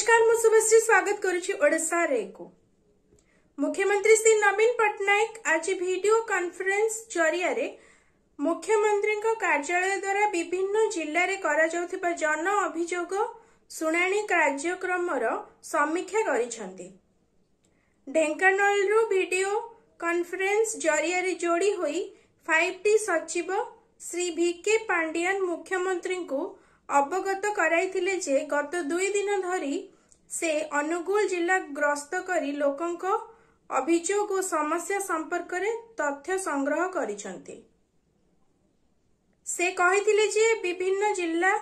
ନମସ୍କାର ମୁଁ ଶୁଭଶ୍ରୀ ସ୍ୱାଗତ କରୁଛି ଓଡ଼ିଶାରେକୁ ମୁଖ୍ୟମନ୍ତ୍ରୀ ଶ୍ରୀ ନବୀନ ପଟ୍ଟନାୟକ ଆଜି ଭିଡ଼ିଓ କନ୍ଫରେନ୍ସ ଜରିଆରେ ମୁଖ୍ୟମନ୍ତ୍ରୀଙ୍କ କାର୍ଯ୍ୟାଳୟ ଦ୍ୱାରା ବିଭିନ୍ନ ଜିଲ୍ଲାରେ କରାଯାଉଥିବା ଜନ ଅଭିଯୋଗ ଶୁଣାଣି କାର୍ଯ୍ୟକ୍ରମର ସମୀକ୍ଷା କରିଛନ୍ତି ଢେଙ୍କାନାଳରୁ ଭିଡ଼ିଓ କନ୍ଫରେନ୍ସ ଜରିଆରେ ଯୋଡ଼ି ହୋଇ ଫାଇଭ୍ ଟି ସଚିବ ଶ୍ରୀ ଭିକେ ପାଣ୍ଡିଆନ୍ ମୁଖ୍ୟମନ୍ତ୍ରୀଙ୍କୁ ଅବଗତ କରାଇଥିଲେ ଯେ ଗତ ଦୁଇ ଦିନ ଧରି ସେ ଅନୁଗୁଳ ଜିଲ୍ଲା ଗ୍ରସ୍ତ କରି ଲୋକଙ୍କ ଅଭିଯୋଗ ଓ ସମସ୍ୟା ସମ୍ପର୍କରେ ତଥ୍ୟ ସଂଗ୍ରହ କରିଛନ୍ତି ସେ କହିଥିଲେ ଯେ ବିଭିନ୍ନ ଜିଲ୍ଲା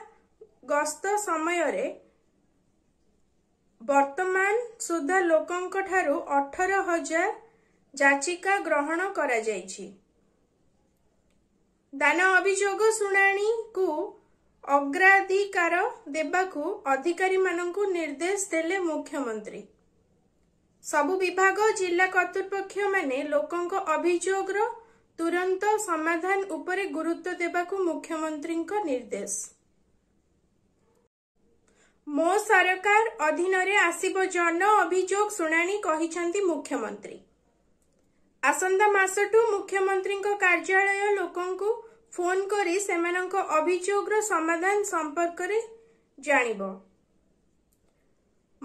ଗସ୍ତ ସମୟରେ ବର୍ତ୍ତମାନ ସୁଦ୍ଧା ଲୋକଙ୍କ ଠାରୁ ଅଠର ହଜାର ଯାଚିକା ଗ୍ରହଣ କରାଯାଇଛି ଦାନ ଅଭିଯୋଗ ଶୁଣାଣିକୁ ଅଗ୍ରାଧିକାର ଦେବାକୁ ଅଧିକାରୀମାନଙ୍କୁ ନିର୍ଦ୍ଦେଶ ଦେଲେ ମୁଖ୍ୟମନ୍ତ୍ରୀ ସବୁ ବିଭାଗ ଜିଲ୍ଲା କର୍ତ୍ତୃପକ୍ଷମାନେ ଲୋକଙ୍କ ଅଭିଯୋଗର ତୁରନ୍ତ ସମାଧାନ ଉପରେ ଗୁରୁତ୍ୱ ଦେବାକୁ ମୁଖ୍ୟମନ୍ତ୍ରୀଙ୍କ ନିର୍ଦ୍ଦେଶ ମୋ ସରକାର ଅଧୀନରେ ଆସିବ ଜନ ଅଭିଯୋଗ ଶୁଣାଣି କହିଛନ୍ତି ମୁଖ୍ୟମନ୍ତ୍ରୀ ଆସନ୍ତା ମାସଠୁ ମୁଖ୍ୟମନ୍ତ୍ରୀଙ୍କ କାର୍ଯ୍ୟାଳୟ ଲୋକଙ୍କୁ ଫୋନ୍ କରି ସେମାନଙ୍କ ଅଭିଯୋଗର ସମାଧାନ ସମ୍ପର୍କରେ ଜାଣିବ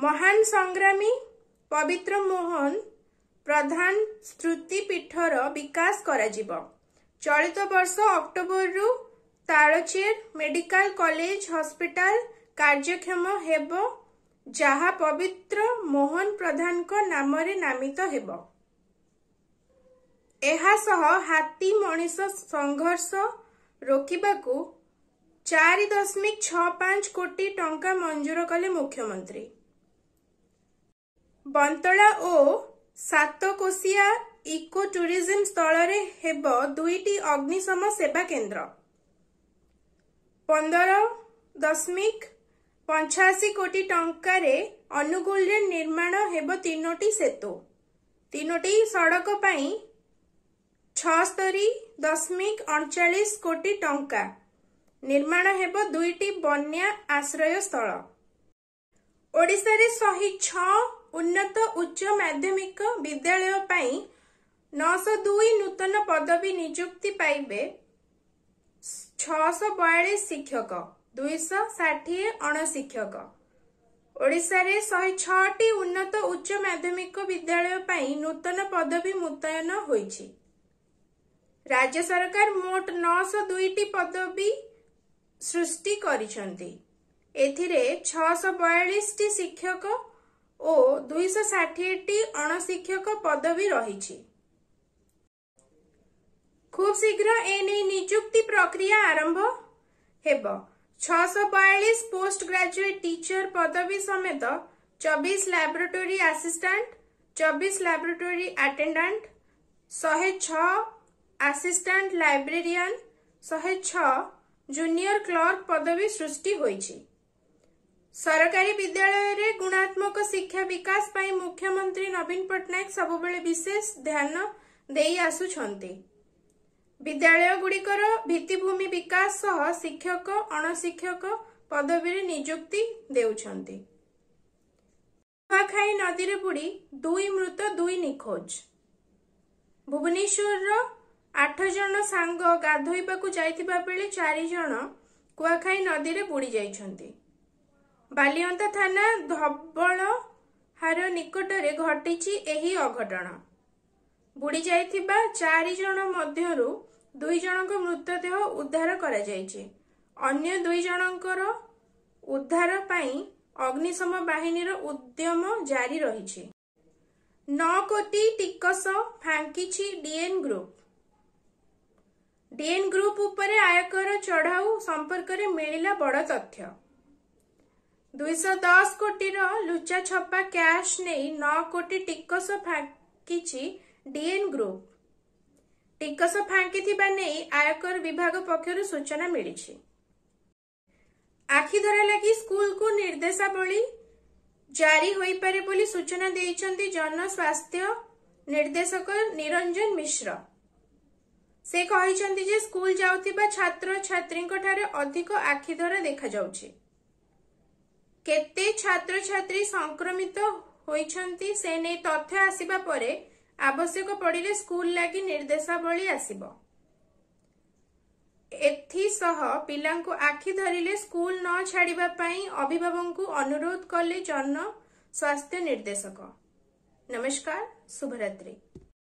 ମହାନ ସଂଗ୍ରାମୀ ପବିତ୍ର ମୋହନ ପ୍ରଧାନ ସ୍ତୁତିପୀଠର ବିକାଶ କରାଯିବ ଚଳିତ ବର୍ଷ ଅକ୍ଟୋବରରୁ ତାଳଚେର ମେଡିକାଲ କଲେଜ ହସ୍ପିଟାଲ କାର୍ଯ୍ୟକ୍ଷମ ହେବ ଯାହା ପବିତ୍ର ମୋହନ ପ୍ରଧାନଙ୍କ ନାମରେ ନାମିତ ହେବ ଏହା ସହ ହାତୀ ମଣିଷ ସଂଘର୍ଷ ରୋକିବାକୁ ଚାରି ଦଶମିକ ଛଅ ପାଞ୍ଚ କୋଟି ଟଙ୍କା ମଞ୍ଜୁର କଲେ ମୁଖ୍ୟମନ୍ତ୍ରୀ ବନ୍ତଳା ଓ ସାତକୋଶିଆ ଇକୋ ଟୁରିଜିମ୍ ସ୍ଥଳରେ ହେବ ଦୁଇଟି ଅଗ୍ନିଶମ ସେବା କେନ୍ଦ୍ର ପନ୍ଦର ଦଶମିକ ପଞ୍ଚାଅଶୀ କୋଟି ଟଙ୍କାରେ ଅନୁଗୁଳରେ ନିର୍ମାଣ ହେବ ତିନୋଟି ସେତୁ ତିନୋଟି ସଡ଼କ ପାଇଁ ଛଅସ୍ତରୀ ଦଶମିକ ଅଣଚାଳିଶ କୋଟି ଟଙ୍କା ନିର୍ମାଣ ହେବ ଦୁଇଟି ବନ୍ୟା ଆଶ୍ରୟସ୍ଥଳ ଓଡ଼ିଶାରେ ଶହେ ଛଅ ଉନ୍ନତ ଉଚ୍ଚ ମାଧ୍ୟମିକ ବିଦ୍ୟାଳୟ ପାଇଁ ନଅଶହ ଦୁଇ ନୂତନ ପଦବୀ ନିଯୁକ୍ତି ପାଇବେ ଛଅଶହ ବୟାଳିଶ ଶିକ୍ଷକ ଦୁଇଶହ ଷାଠିଏ ଅଣଶିକ୍ଷକ ଓଡ଼ିଶାରେ ଶହେ ଛଅଟି ଉନ୍ନତ ଉଚ୍ଚ ମାଧ୍ୟମିକ ବିଦ୍ୟାଳୟ ପାଇଁ ନୂତନ ପଦବୀ ମୁତୟନ ହୋଇଛି ରାଜ୍ୟ ସରକାର ମୋଟ ନଅଶହ ଦୁଇଟି ପଦବୀ ସୃଷ୍ଟି କରିଛନ୍ତି ଏଥିରେ ଛଅଶହ ବୟାଳିଶଟି ଶିକ୍ଷକ ଓ ଦୁଇଶହ ଷାଠିଏଟି ଅଣଶିକ୍ଷକ ପଦବୀ ରହିଛି ଖୁବ୍ ଶୀଘ୍ର ଏ ନେଇ ନିଯୁକ୍ତି ପ୍ରକ୍ରିୟା ଆରମ୍ଭ ହେବ ଛଅଶହ ବୟାଳିଶ ପୋଷ୍ଟ ଗ୍ରାଜୁଏଟ୍ ଟିଚର ପଦବୀ ସମେତ ଚବିଶ ଲାବରେଟୋରୀ ଆସିଷ୍ଟାଣ୍ଟ ଚବିଶ ଲାବରେଟୋରୀ ଆଟେଣ୍ଡାଣ୍ଟ ଶହେ ଛଅ ଆସିଷ୍ଟାଣ୍ଟ ଲାଇବ୍ରେରିଆନ୍ ଶହେ ଛଅ ଜୁନିୟର କ୍ଲର୍କ ପଦବୀ ସୃଷ୍ଟି ହୋଇଛି ସରକାରୀ ବିଦ୍ୟାଳୟରେ ଗୁଣାତ୍ମକ ଶିକ୍ଷା ବିକାଶ ପାଇଁ ମୁଖ୍ୟମନ୍ତ୍ରୀ ନବୀନ ପଟ୍ଟନାୟକ ସବୁବେଳେ ବିଶେଷ ଧ୍ୟାନ ଦେଇ ଆସୁଛନ୍ତି ବିଦ୍ୟାଳୟଗୁଡ଼ିକର ଭିତ୍ତିଭୂମି ବିକାଶ ସହ ଶିକ୍ଷକ ଅଣଶିକ୍ଷକ ପଦବୀରେ ନିଯୁକ୍ତି ଦେଉଛନ୍ତି ନଦୀରେ ବୁଡ଼ି ଦୁଇ ମୃତ ଦୁଇ ନିଖୋଜ ଭୁବନେଶ୍ୱରର ଆଠ ଜଣ ସାଙ୍ଗ ଗାଧୋଇବାକୁ ଯାଇଥିବା ବେଳେ ଚାରିଜଣ କୁଆଖାଇ ନଦୀରେ ବୁଡ଼ି ଯାଇଛନ୍ତି ବାଲିଅନ୍ତା ଥାନା ଧବଳହାର ନିକଟରେ ଘଟିଛି ଏହି ଅଘଟଣ ବୁଡ଼ି ଯାଇଥିବା ଚାରିଜଣ ମଧ୍ୟରୁ ଦୁଇ ଜଣଙ୍କ ମୃତଦେହ ଉଦ୍ଧାର କରାଯାଇଛି ଅନ୍ୟ ଦୁଇ ଜଣଙ୍କର ଉଦ୍ଧାର ପାଇଁ ଅଗ୍ନିଶମ ବାହିନୀର ଉଦ୍ୟମ ଜାରି ରହିଛି ନଅ କୋଟି ଟିକସ ଫାଙ୍କିଛି ଡିଏନ୍ ଗ୍ରୁପ୍ ଡିଏନ୍ ଗ୍ରୁପ ଉପରେ ଆୟକର ଚଢ଼ାଉ ସମ୍ପର୍କରେ ମିଳିଲା ବଡ଼ ତଥ୍ୟ ଦୁଇଶହ ଦଶ କୋଟିର ଲୁଚା ଛପା କ୍ୟାସ୍ ନେଇ ନଅ କୋଟି ଟିକସ ଫାଙ୍କିଛି ଡିଏନ୍ ଗ୍ରୁପ ଟିକସ ଫାଙ୍କିଥିବା ନେଇ ଆୟକର ବିଭାଗ ପକ୍ଷରୁ ସୂଚନା ମିଳିଛି ଆଖିଧରା ଲାଗି ସ୍କୁଲକୁ ନିର୍ଦ୍ଦେଶାବଳୀ ଜାରି ହୋଇପାରେ ବୋଲି ସୂଚନା ଦେଇଛନ୍ତି ଜନସ୍ୱାସ୍ଥ୍ୟ ନିର୍ଦ୍ଦେଶକ ନିରଞ୍ଜନ ମିଶ୍ର ସେ କହିଛନ୍ତି ଯେ ସ୍କୁଲ ଯାଉଥିବା ଛାତ୍ରଛାତ୍ରୀଙ୍କଠାରେ ଅଧିକ ଆଖିଧରା ଦେଖାଯାଉଛି କେତେ ଛାତ୍ରଛାତ୍ରୀ ସଂକ୍ରମିତ ହୋଇଛନ୍ତି ସେ ନେଇ ତଥ୍ୟ ଆସିବା ପରେ ଆବଶ୍ୟକ ପଡ଼ିଲେ ସ୍କୁଲ ଲାଗି ନିର୍ଦ୍ଦେଶାବଳୀ ଆସିବ ଏଥିସହ ପିଲାଙ୍କୁ ଆଖି ଧରିଲେ ସ୍କୁଲ ନ ଛାଡ଼ିବା ପାଇଁ ଅଭିଭାବକଙ୍କୁ ଅନୁରୋଧ କଲେ ଜନ ସ୍ୱାସ୍ଥ୍ୟ ନିର୍ଦ୍ଦେଶକ ନମସ୍କାର ଶୁଭରାତ୍ରୀ